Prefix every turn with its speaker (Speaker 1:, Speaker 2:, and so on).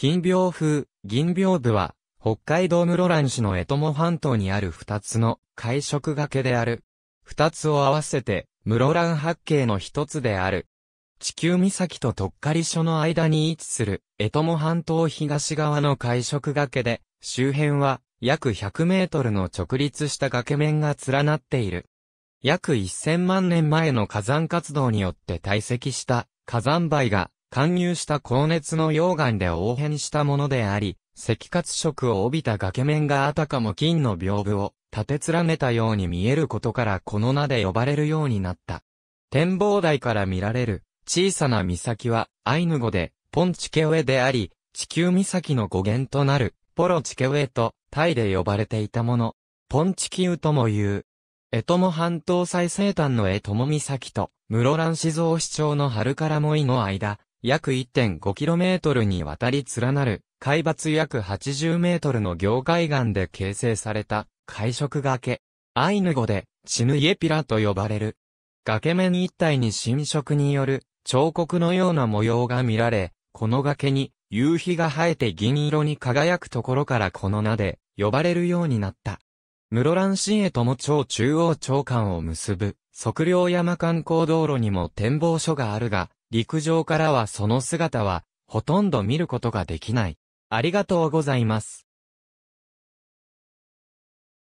Speaker 1: 金屏風、銀屏部は、北海道室蘭市の江友半島にある二つの海食崖である。二つを合わせて、室蘭八景の一つである。地球岬ととっかり所の間に位置する、江友半島東側の海食崖で、周辺は、約100メートルの直立した崖面が連なっている。約1000万年前の火山活動によって堆積した火山灰が貫入した高熱の溶岩で応変したものであり、赤褐色を帯びた崖面があたかも金の屏風を立て連ねたように見えることからこの名で呼ばれるようになった。展望台から見られる小さな岬はアイヌ語でポンチケウェであり、地球岬の語源となるポロチケウェとタイで呼ばれていたもの。ポンチキウとも言う。江モ半島最西端の江モ岬と室蘭市蔵市長の春からもいの間、約 1.5km にわたり連なる、海抜約 80m の業界。岸で形成された、海食崖。アイヌ語で、チヌイエピラと呼ばれる。崖面一帯に侵食による、彫刻のような模様が見られ、この崖に、夕日が生えて銀色に輝くところからこの名で、呼ばれるようになった。室蘭市へとも町中央町間を結ぶ、測量山観光道路にも展望所があるが、陸上からはその姿は、ほとんど見ることができない。ありがとうございます。